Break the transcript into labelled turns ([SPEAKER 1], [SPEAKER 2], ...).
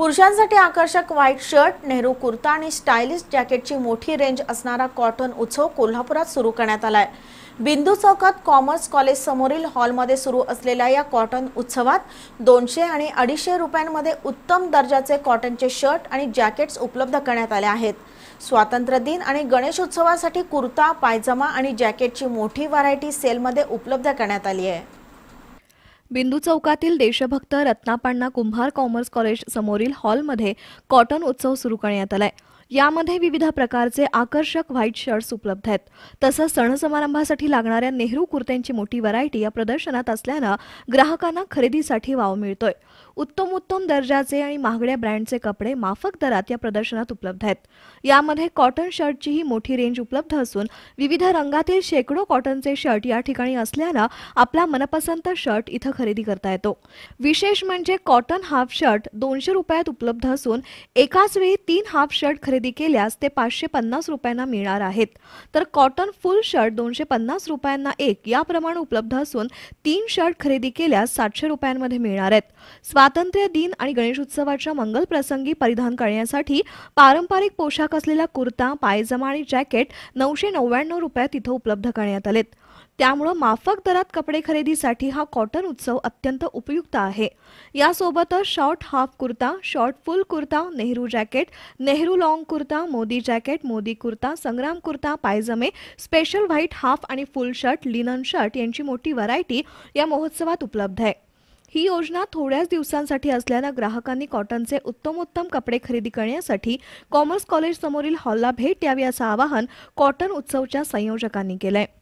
[SPEAKER 1] पुरुषांसाठी आकर्षक white shirt Nehru kurta आणि स्टायलिश जॅकेटची मोठी रेंज असणारा कॉटन उत्सव कोल्हापुरात सुरू करण्यात आला आहे बिंदू चौकात कॉमर्स कॉलेज समोरील हॉलमध्ये सुरू असलेल्या या कॉटन उत्सवात दोनशे आणि अडीचशे रुपयांमध्ये उत्तम दर्जाचे कॉटनचे शर्ट आणि जॅकेट्स उपलब्ध करण्यात आले आहेत स्वातंत्र्य दिन आणि गणेशोत्सवासाठी कुर्ता पायजमा आणि जॅकेटची मोठी व्हरायटी सेलमध्ये उपलब्ध
[SPEAKER 2] करण्यात आली आहे बिंदू चौकातील देशभक्त रत्नापांना कुंभार कॉमर्स कॉलेज समोरील हॉलमध्ये कॉटन उत्सव सुरू करण्यात आलाय यामध्ये विविध प्रकारचे आकर्षक व्हाईट शर्ट्स उपलब्ध आहेत तसंच सण समारंभासाठी लागणाऱ्या नेहरू कुर्त्यांची मोठी व्हरायटी या प्रदर्शनात असल्यानं ग्राहकांना खरेदीसाठी वाव मिळतोय उत्तम उत्तम दर्जाचे आणि महागड्या ब्रँडचे कपडे माफक दरात या प्रदर्शनात उपलब्ध आहेत यामध्ये कॉटन शर्टचीही मोठी रेंज उपलब्ध असून विविध रंगातील शेकडो कॉटनचे शर्ट या ठिकाणी असल्यानं आपला मनपसंत शर्ट इथं खरेदी करता येतो विशेष म्हणजे कॉटन हाफ शर्ट दोनशे रुपयात उपलब्ध असून एकाच वेळी तीन हाफ शर्ट खरेदी खरेदी केल्यास ते पाचशे पन्नास रुपयांना मिळणार आहेत तर कॉटन फुल शर्ट दोनशे पन्नास रुपयांना एक याप्रमाणे उपलब्ध असून तीन शर्ट खरेदी केल्यास सातशे रुपयांमध्ये मिळणार आहेत स्वातंत्र्य दिन आणि गणेशोत्सवाच्या मंगल प्रसंगी परिधान करण्यासाठी पारंपरिक पोशाख असलेला कुर्ता पायजमा आणि जॅकेट नऊशे नव्याण्णव रुपयात तिथं उपलब्ध करण्यात आलेत त्यामुळं माफक दरात कपडे खरेदीसाठी हा कॉटन उत्सव अत्यंत उपयुक्त आहे यासोबतच short half kurta short full kurta Nehru jacket Nehru long kurta Modi jacket Modi kurta Sangram kurta पायजमे स्पेशल व्हाईट हाफ आणि फुल शर्ट लिनन शर्ट यांची मोठी व्हरायटी या महोत्सवात उपलब्ध आहे ही योजना थोड्याच दिवसांसाठी असल्यानं ग्राहकांनी कॉटनचे उत्तमोत्तम कपडे खरेदी करण्यासाठी कॉमर्स कॉलेज समोरील हॉलला भेट द्यावी असं आवाहन कॉटन उत्सवच्या संयोजकांनी केलं